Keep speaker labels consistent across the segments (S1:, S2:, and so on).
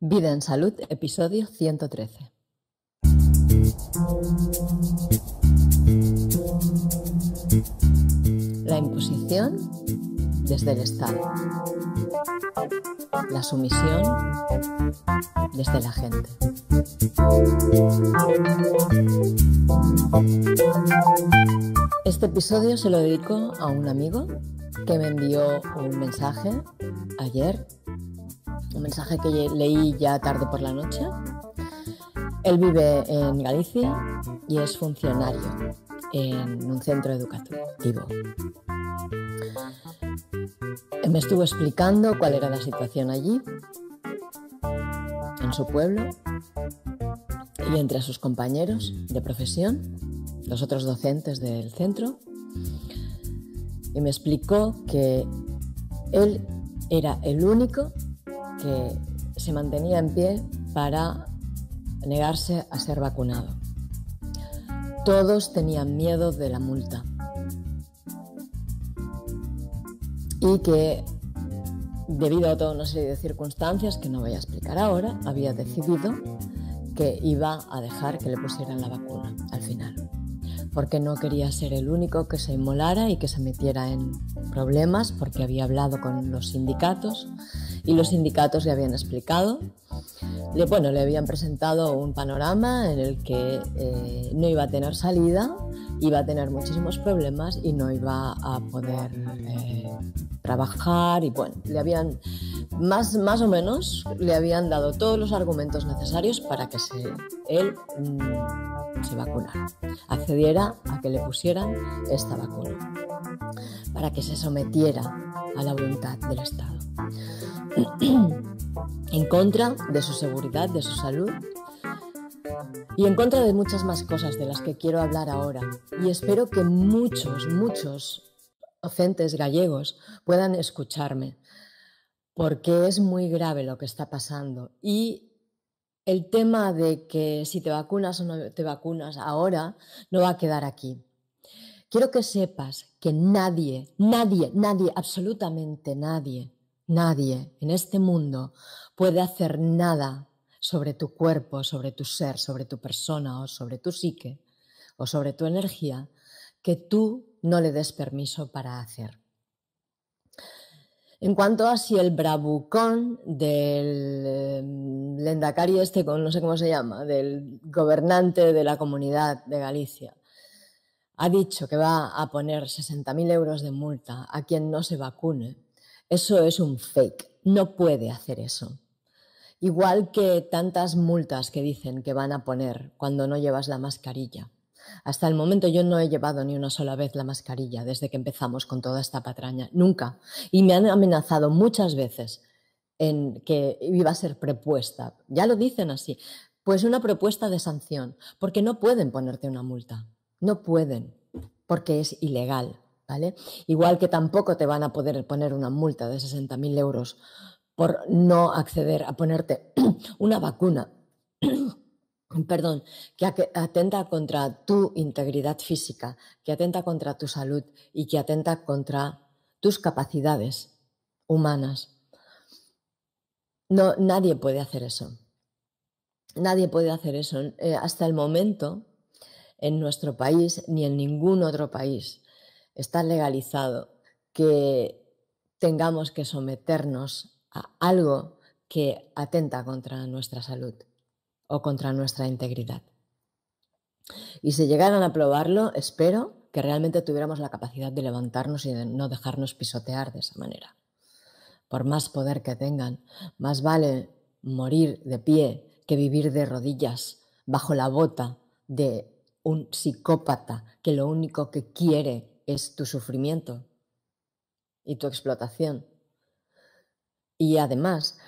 S1: Vida en Salud, episodio 113. La imposición desde el Estado. La sumisión desde la gente. Este episodio se lo dedico a un amigo que me envió un mensaje ayer mensaje que leí ya tarde por la noche. Él vive en Galicia y es funcionario en un centro educativo. Me estuvo explicando cuál era la situación allí, en su pueblo, y entre sus compañeros de profesión, los otros docentes del centro, y me explicó que él era el único que se mantenía en pie para negarse a ser vacunado. Todos tenían miedo de la multa y que debido a toda una serie de circunstancias que no voy a explicar ahora, había decidido que iba a dejar que le pusieran la vacuna al final, porque no quería ser el único que se inmolara y que se metiera en problemas, porque había hablado con los sindicatos y los sindicatos le habían explicado. Le, bueno, le habían presentado un panorama en el que eh, no iba a tener salida, iba a tener muchísimos problemas y no iba a poder eh, trabajar. Y bueno, le habían, más, más o menos, le habían dado todos los argumentos necesarios para que se, él mm, se vacunara, accediera a que le pusieran esta vacuna, para que se sometiera a la voluntad del Estado. en contra de su seguridad, de su salud y en contra de muchas más cosas de las que quiero hablar ahora. Y espero que muchos, muchos docentes gallegos puedan escucharme, porque es muy grave lo que está pasando. Y el tema de que si te vacunas o no te vacunas ahora no va a quedar aquí. Quiero que sepas que nadie, nadie, nadie, absolutamente nadie Nadie en este mundo puede hacer nada sobre tu cuerpo, sobre tu ser, sobre tu persona o sobre tu psique o sobre tu energía que tú no le des permiso para hacer. En cuanto a si el bravucón del em, lendacario este, no sé cómo se llama, del gobernante de la comunidad de Galicia, ha dicho que va a poner 60.000 euros de multa a quien no se vacune, eso es un fake. No puede hacer eso. Igual que tantas multas que dicen que van a poner cuando no llevas la mascarilla. Hasta el momento yo no he llevado ni una sola vez la mascarilla desde que empezamos con toda esta patraña, nunca. Y me han amenazado muchas veces en que iba a ser propuesta. Ya lo dicen así. Pues una propuesta de sanción, porque no pueden ponerte una multa. No pueden, porque es ilegal. Igual que tampoco te van a poder poner una multa de 60.000 euros por no acceder a ponerte una vacuna, perdón, que atenta contra tu integridad física, que atenta contra tu salud y que atenta contra tus capacidades humanas. nadie puede hacer eso. Nadie puede hacer eso. Eh, hasta el momento, en nuestro país ni en ningún otro país está legalizado, que tengamos que someternos a algo que atenta contra nuestra salud o contra nuestra integridad. Y si llegaran a probarlo, espero que realmente tuviéramos la capacidad de levantarnos y de no dejarnos pisotear de esa manera. Por más poder que tengan, más vale morir de pie que vivir de rodillas bajo la bota de un psicópata que lo único que quiere es tu sufrimiento y tu explotación. Y además,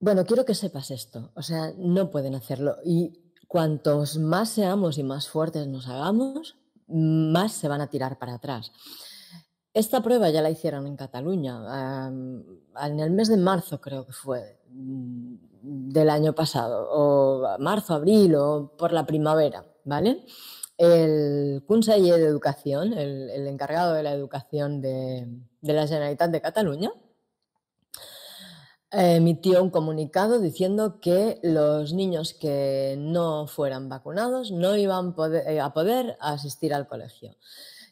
S1: bueno, quiero que sepas esto, o sea, no pueden hacerlo. Y cuantos más seamos y más fuertes nos hagamos, más se van a tirar para atrás. Esta prueba ya la hicieron en Cataluña, en el mes de marzo creo que fue mm, del año pasado, o marzo, abril, o por la primavera, ¿vale? el conseller de Educación, el encargado de la educación de, la Generalitat de Cataluña, emitió un comunicado diciendo que los niños que no fueran vacunados no iban eh, a poder asistir al colegio.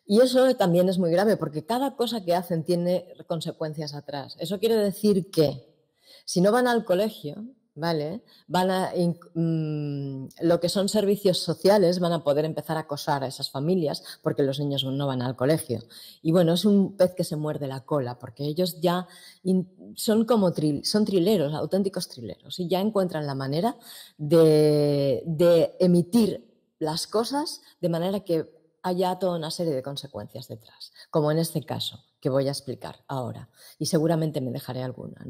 S1: Y eso también es muy grave porque cada cosa que hacen tiene consecuencias atrás. Eso quiere decir que si no van al colegio, ¿vale? Van mm, lo que son servicios sociales van a poder empezar a acosar a esas familias porque los niños no van al colegio. Y bueno, es un pez que se muerde la cola porque ellos ya son como son trileros, auténticos trileros, y ya encuentran la manera de, emitir las cosas de manera que haya toda una serie de consecuencias detrás, como en este caso que voy a explicar ahora, y seguramente me dejaré alguna,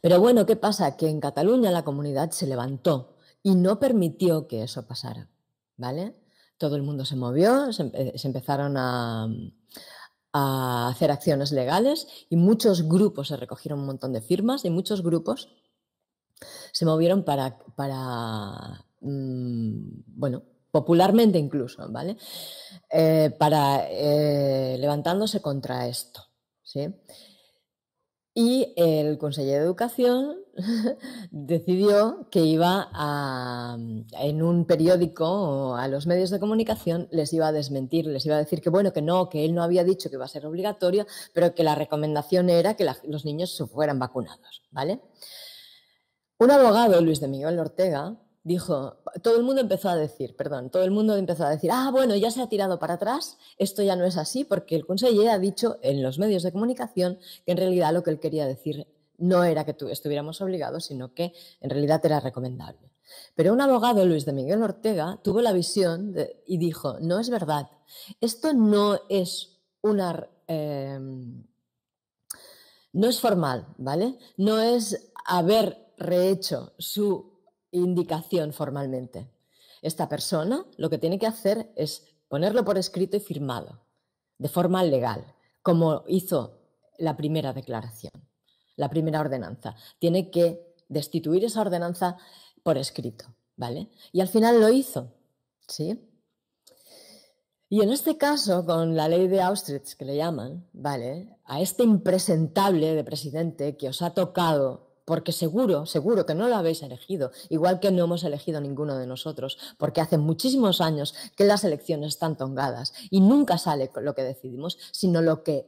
S1: pero bueno, ¿qué pasa? Que en Cataluña la comunidad se levantó y no permitió que eso pasara, ¿vale? Todo el mundo se movió, se, empezaron a, hacer acciones legales y muchos grupos se recogieron un montón de firmas y muchos grupos se movieron para, para mm, bueno, popularmente incluso, ¿vale? Eh, para eh, levantándose contra esto, ¿sí? Y el consejero de Educación decidió que iba a, en un periódico a los medios de comunicación, les iba a desmentir, les iba a decir que bueno, que no, que él no había dicho que iba a ser obligatorio, pero que la recomendación era que los niños se fueran vacunados, ¿vale? Un abogado, Luis de Miguel Ortega, dijo, todo el mundo empezó a decir, perdón, todo el mundo empezó a decir, ah, bueno, ya se ha tirado para atrás, esto ya no es así, porque el conseller ha dicho en los medios de comunicación que en realidad lo que él quería decir no era que estuviéramos obligados, sino que en realidad era recomendable. Pero un abogado, Luis de Miguel Ortega, tuvo la visión y dijo, no es verdad, esto no es una... Em, no es formal, ¿vale? No es haber rehecho su indicación formalmente. Esta persona lo que tiene que hacer es ponerlo por escrito y firmado, de forma legal, como hizo la primera declaración, la primera ordenanza. Tiene que destituir esa ordenanza por escrito, ¿vale? Y al final lo hizo, ¿sí? Y en este caso, con la ley de Auschwitz que le llaman, ¿vale? A este impresentable de presidente que os ha tocado porque seguro, seguro que no lo habéis elegido, igual que no hemos elegido ninguno de nosotros, porque hace muchísimos años que las elecciones están tongadas y nunca sale lo que decidimos, sino lo que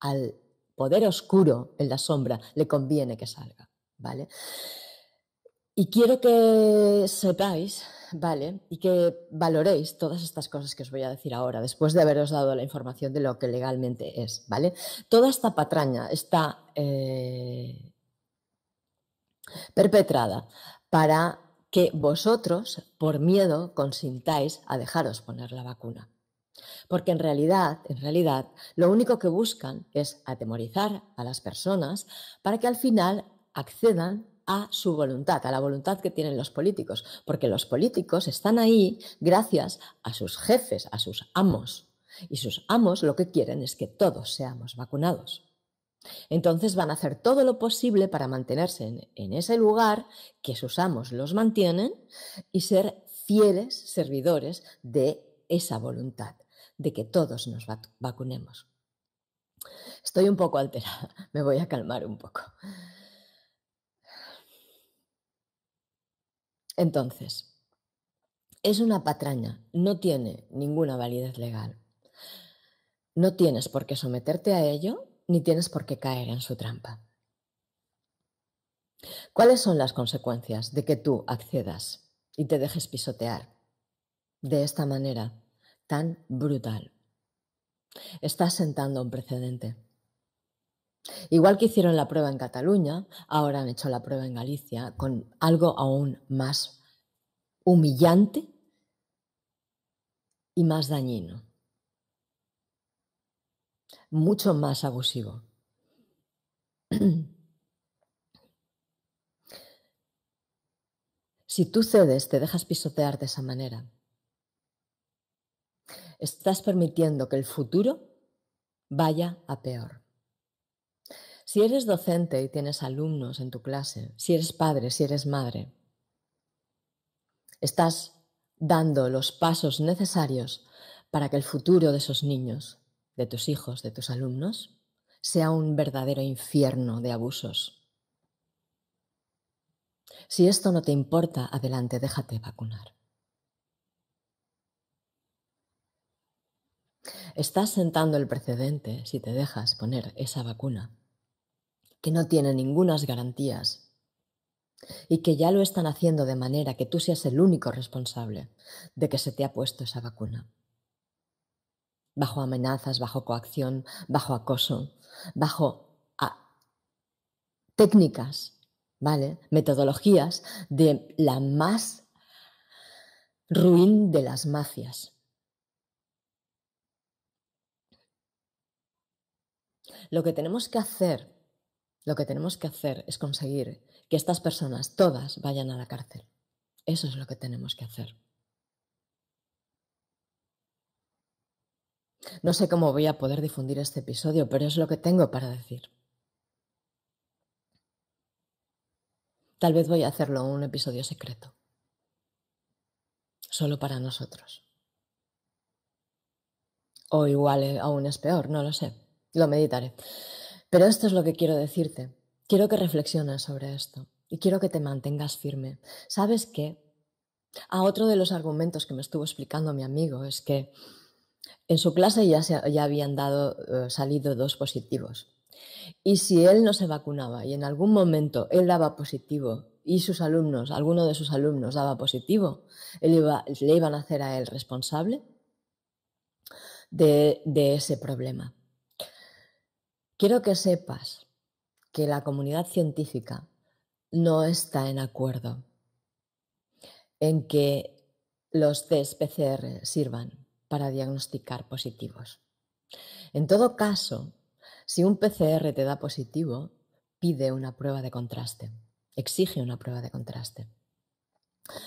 S1: al poder oscuro en la sombra le conviene que salga, ¿vale? Y quiero que sepáis, ¿vale? Y que valoréis todas estas cosas que os voy a decir ahora, después de haberos dado la información de lo que legalmente es, ¿vale? Toda esta patraña, esta... Eh, perpetrada para que vosotros, por miedo, consintáis a dejaros poner la vacuna. Porque en realidad, en realidad, lo único que buscan es atemorizar a las personas para que al final accedan a su voluntad, a la voluntad que tienen los políticos, porque los políticos están ahí gracias a sus jefes, a sus amos, y sus amos lo que quieren es que todos seamos vacunados. Entonces van a hacer todo lo posible para mantenerse en, ese lugar que sus amos los mantienen y ser fieles servidores de esa voluntad de que todos nos vacunemos. Estoy un poco alterada, me voy a calmar un poco. Entonces, es una patraña, no tiene ninguna validez legal. No tienes por qué someterte a ello, ni tienes por qué caer en su trampa. ¿Cuáles son las consecuencias de que tú accedas y te dejes pisotear de esta manera tan brutal? Estás sentando un precedente. Igual que hicieron la prueba en Cataluña, ahora han hecho la prueba en Galicia con algo aún más humillante y más dañino mucho más abusivo. Si tú cedes, te dejas pisotear de esa manera. Estás permitiendo que el futuro vaya a peor. Si eres docente y tienes alumnos en tu clase, si eres padre, si eres madre, estás dando los pasos necesarios para que el futuro de esos niños de tus hijos, de tus alumnos, sea un verdadero infierno de abusos. Si esto no te importa, adelante, déjate vacunar. Estás sentando el precedente si te dejas poner esa vacuna, que no tiene ninguna garantías y que ya lo están haciendo de manera que tú seas el único responsable de que se te ha puesto esa vacuna bajo amenazas, bajo coacción, bajo acoso, bajo ah, técnicas, ¿vale? Metodologías de la más ruin de las mafias. Lo que tenemos que hacer, lo que tenemos que hacer es conseguir que estas personas todas vayan a la cárcel. Eso es lo que tenemos que hacer. No sé cómo voy a poder difundir este episodio, pero es lo que tengo para decir. Tal vez voy a hacerlo un episodio secreto, solo para nosotros. O igual eh, aún es peor, no lo sé, lo meditaré. Pero esto es lo que quiero decirte. Quiero que reflexiones sobre esto y quiero que te mantengas firme. ¿Sabes qué? A otro de los argumentos que me estuvo explicando mi amigo es que en su clase ya, ya habían dado, eh, salido dos positivos. Y si él no se vacunaba y en algún momento él daba positivo y sus alumnos, alguno de sus alumnos daba positivo, le iban a hacer a él responsable de, de ese problema. Quiero que sepas que la comunidad científica no está en acuerdo en que los test PCR sirvan para diagnosticar positivos. En todo caso, si un PCR te da positivo, pide una prueba de contraste, exige una prueba de contraste.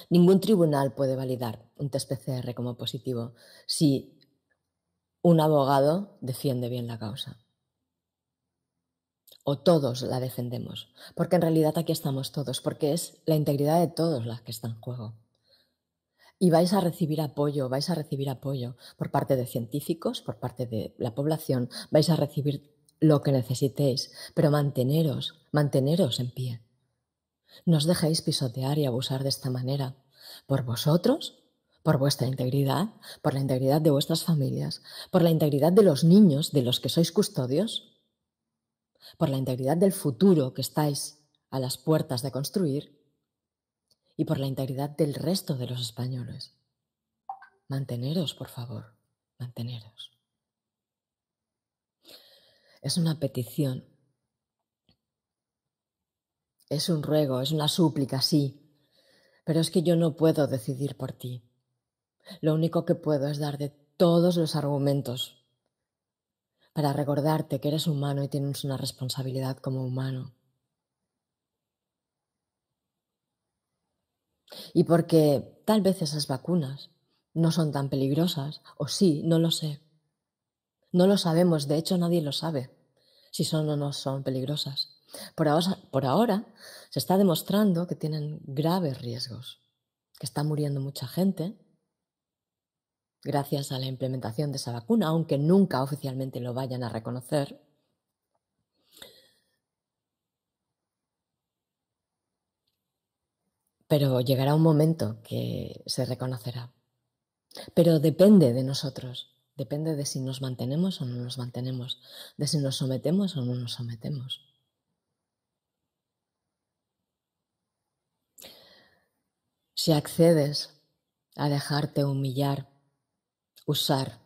S1: Ningún tribunal puede validar un test PCR como positivo si un abogado defiende bien la causa. O todos la defendemos, porque en realidad aquí estamos todos, porque es la integridad de todos la que está en juego. Y vais a recibir apoyo, vais a recibir apoyo por parte de científicos, por parte de la población, vais a recibir lo que necesitéis, pero manteneros, manteneros en pie. No os dejéis pisotear y abusar de esta manera, por vosotros, por vuestra integridad, por la integridad de vuestras familias, por la integridad de los niños de los que sois custodios, por la integridad del futuro que estáis a las puertas de construir y por la integridad del resto de los españoles. Manteneros, por favor, manteneros. Es una petición, es un ruego, es una súplica, sí, pero es que yo no puedo decidir por ti. Lo único que puedo es dar de todos los argumentos para recordarte que eres humano y tienes una responsabilidad como humano Y porque tal vez esas vacunas no son tan peligrosas, o sí, no lo sé. No lo sabemos, de hecho nadie lo sabe, si son o no son peligrosas. Por ahora, se está demostrando que tienen graves riesgos, que está muriendo mucha gente gracias a la implementación de esa vacuna, aunque nunca oficialmente lo vayan a reconocer. Pero llegará un momento que se reconocerá. Pero depende de nosotros, depende de si nos mantenemos o no nos mantenemos, de si nos sometemos o no nos sometemos. Si accedes a dejarte humillar, usar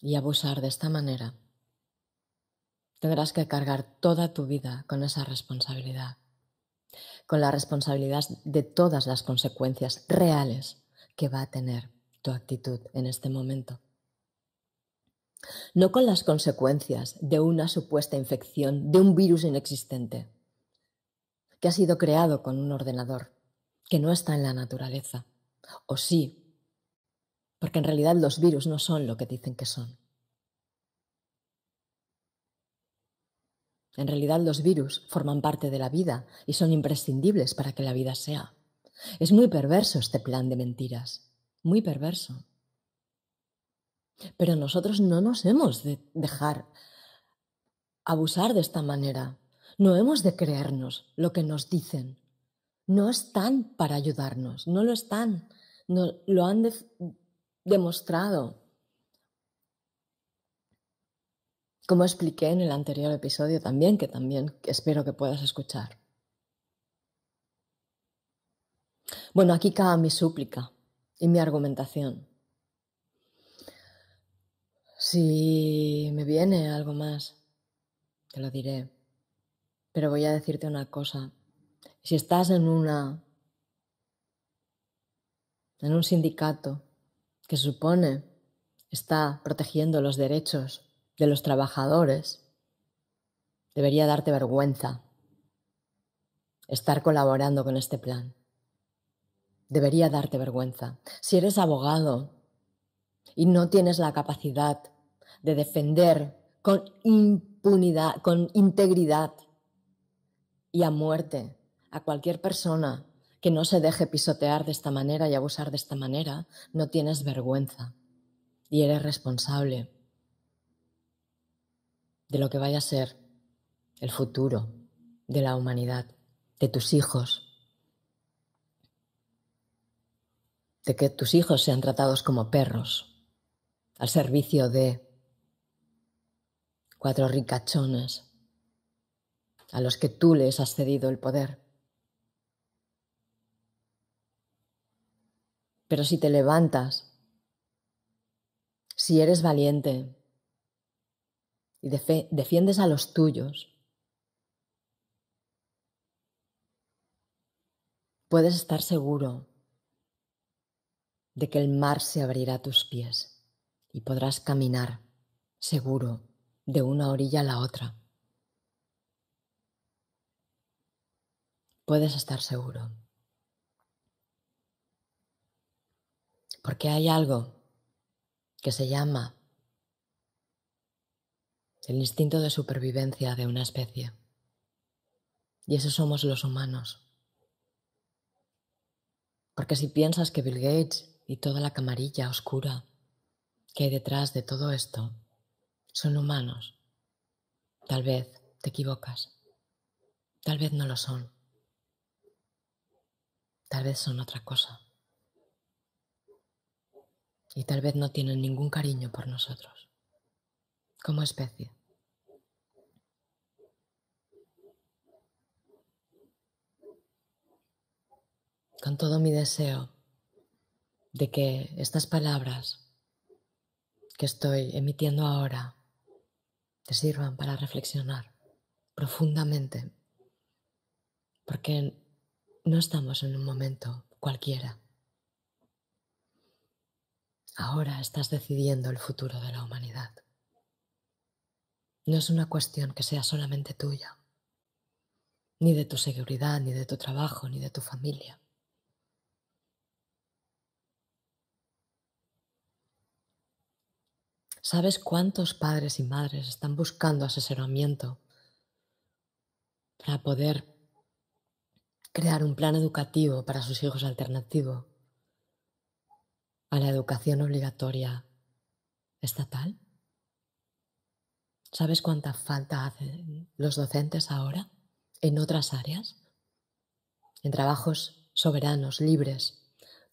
S1: y abusar de esta manera, tendrás que cargar toda tu vida con esa responsabilidad, con la responsabilidad de todas las consecuencias reales que va a tener tu actitud en este momento. No con las consecuencias de una supuesta infección, de un virus inexistente, que ha sido creado con un ordenador, que no está en la naturaleza. O sí, porque en realidad los virus no son lo que dicen que son. En realidad los virus forman parte de la vida y son imprescindibles para que la vida sea. Es muy perverso este plan de mentiras, muy perverso. Pero nosotros no nos hemos de dejar abusar de esta manera, no hemos de creernos lo que nos dicen. No están para ayudarnos, no lo están, lo han demostrado como expliqué en el anterior episodio también, que también espero que puedas escuchar. Bueno, aquí cae mi súplica y mi argumentación. Si me viene algo más, te lo diré. Pero voy a decirte una cosa. Si estás en una en un sindicato que supone está protegiendo los derechos de los trabajadores debería darte vergüenza estar colaborando con este plan. Debería darte vergüenza. Si eres abogado y no tienes la capacidad de defender con impunidad, con integridad y a muerte a cualquier persona que no se deje pisotear de esta manera y abusar de esta manera, no tienes vergüenza y eres responsable de lo que vaya a ser el futuro de la humanidad, de tus hijos, de que tus hijos sean tratados como perros, al servicio de cuatro ricachones a los que tú les has cedido el poder. Pero si te levantas, si eres valiente, y defiendes a los tuyos, puedes estar seguro de que el mar se abrirá a tus pies y podrás caminar seguro de una orilla a la otra. Puedes estar seguro. Porque hay algo que se llama el instinto de supervivencia de una especie. Y esos somos los humanos. Porque si piensas que Bill Gates y toda la camarilla oscura que hay detrás de todo esto son humanos, tal vez te equivocas. Tal vez no lo son. Tal vez son otra cosa. Y tal vez no tienen ningún cariño por nosotros como especie. Con todo mi deseo de que estas palabras que estoy emitiendo ahora te sirvan para reflexionar profundamente, porque no estamos en un momento cualquiera. Ahora estás decidiendo el futuro de la humanidad no es una cuestión que sea solamente tuya, ni de tu seguridad, ni de tu trabajo, ni de tu familia. ¿Sabes cuántos padres y madres están buscando asesoramiento para poder crear un plan educativo para sus hijos alternativo a la educación obligatoria estatal? ¿Sabes cuánta falta hacen los docentes ahora en otras áreas? En trabajos soberanos, libres,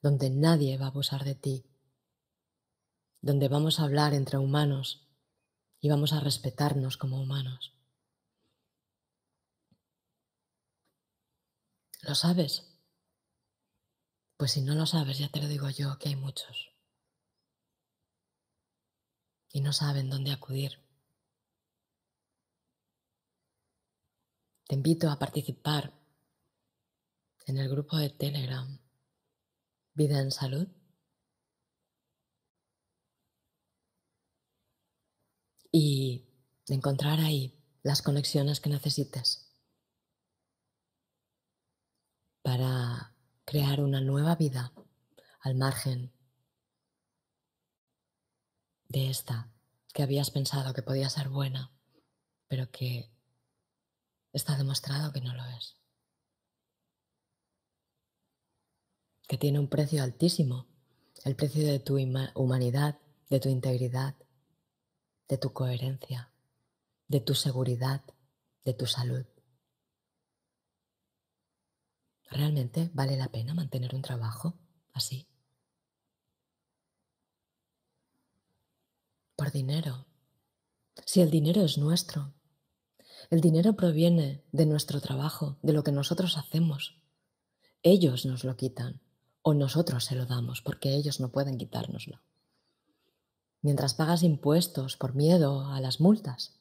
S1: donde nadie va a abusar de ti, donde vamos a hablar entre humanos y vamos a respetarnos como humanos. ¿Lo sabes? Pues si no lo sabes, ya te lo digo yo, que hay muchos. Y no saben dónde acudir. Te invito a participar en el grupo de Telegram Vida en Salud. Y encontrar ahí las conexiones que necesites para crear una nueva vida al margen de esta que habías pensado que podía ser buena, pero que está demostrado que no lo es. Que tiene un precio altísimo, el precio de tu humanidad, de tu integridad, de tu coherencia, de tu seguridad, de tu salud. ¿Realmente vale la pena mantener un trabajo así? Por dinero. Si el dinero es nuestro, el dinero proviene de nuestro trabajo, de lo que nosotros hacemos. Ellos nos lo quitan o nosotros se lo damos porque ellos no pueden quitárnoslo. Mientras pagas impuestos por miedo a las multas,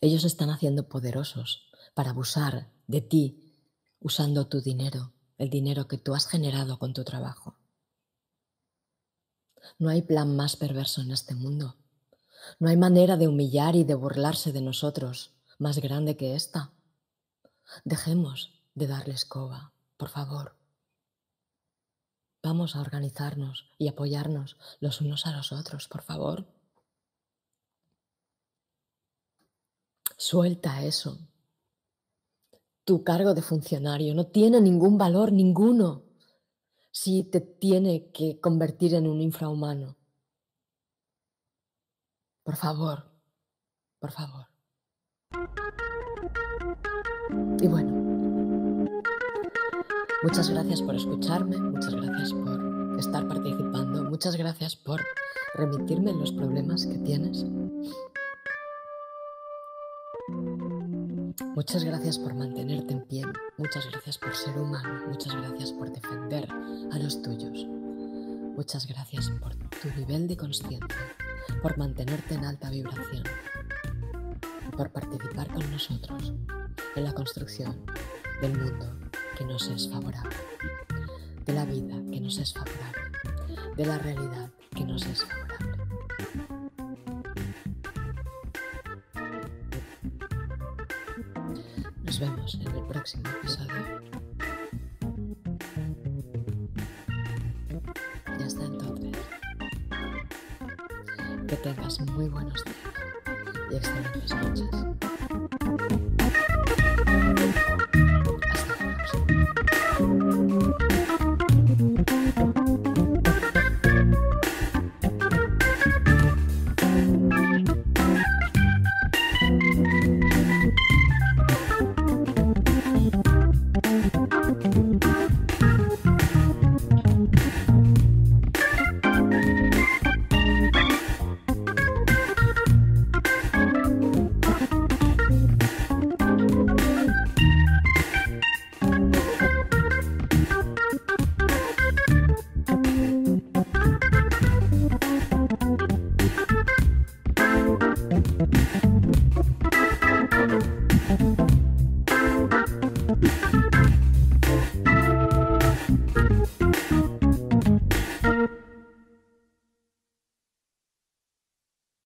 S1: ellos están haciendo poderosos para abusar de ti usando tu dinero, el dinero que tú has generado con tu trabajo. No hay plan más perverso en este mundo no hay manera de humillar y de burlarse de nosotros más grande que esta. Dejemos de darle escoba, por favor. Vamos a organizarnos y apoyarnos los unos a los otros, por favor. Suelta eso. Tu cargo de funcionario no tiene ningún valor, ninguno, si te tiene que convertir en un infrahumano. Por favor, por favor. Y bueno, muchas gracias por escucharme, muchas gracias por estar participando, muchas gracias por remitirme los problemas que tienes. Muchas gracias por mantenerte en pie, muchas gracias por ser humano, muchas gracias por defender a los tuyos, muchas gracias por tu nivel de conciencia, por mantenerte en alta vibración, por participar con nosotros en la construcción del mundo que nos es favorable, de la vida que nos es favorable, de la realidad que nos es favorable. Nos vemos en el próximo episodio. muy buenos días y excelentes noches.